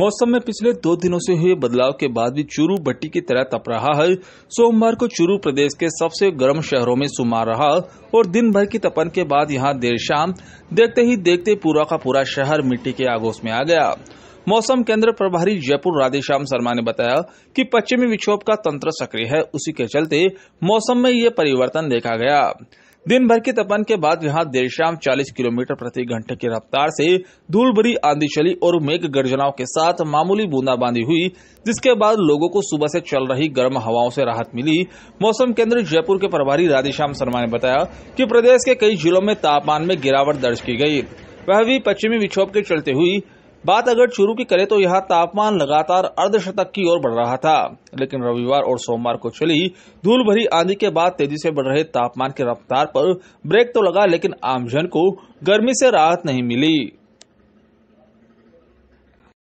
मौसम में पिछले दो दिनों से हुए बदलाव के बाद भी चूरू भट्टी की तरह तप रहा है सोमवार को चूरू प्रदेश के सबसे गर्म शहरों में सुमार रहा और दिन भर की तपन के बाद यहां देर शाम देखते ही देखते पूरा का पूरा शहर मिट्टी के आगोश में आ गया मौसम केंद्र प्रभारी जयपुर राधेश्याम शर्मा ने बताया कि पश्चिमी विक्षोभ का तंत्र सक्रिय है उसी के चलते मौसम में ये परिवर्तन देखा गया दिन भर के तपन के बाद यहाँ देर शाम 40 किलोमीटर प्रति घंटे की रफ्तार से धूल भरी आंधी चली और मेघ गर्जनाओं के साथ मामूली बूंदाबांदी हुई जिसके बाद लोगों को सुबह से चल रही गर्म हवाओं से राहत मिली मौसम केंद्र जयपुर के प्रभारी राधेश्याम शर्मा ने बताया कि प्रदेश के कई जिलों में तापमान में गिरावट दर्ज की गई वह भी पश्चिमी विक्षोभ के चलते हुई बात अगर चुरू की करें तो यहां तापमान लगातार अर्धशतक की ओर बढ़ रहा था लेकिन रविवार और सोमवार को चली धूल भरी आंधी के बाद तेजी से बढ़ रहे तापमान की रफ्तार पर ब्रेक तो लगा लेकिन आमजन को गर्मी से राहत नहीं मिली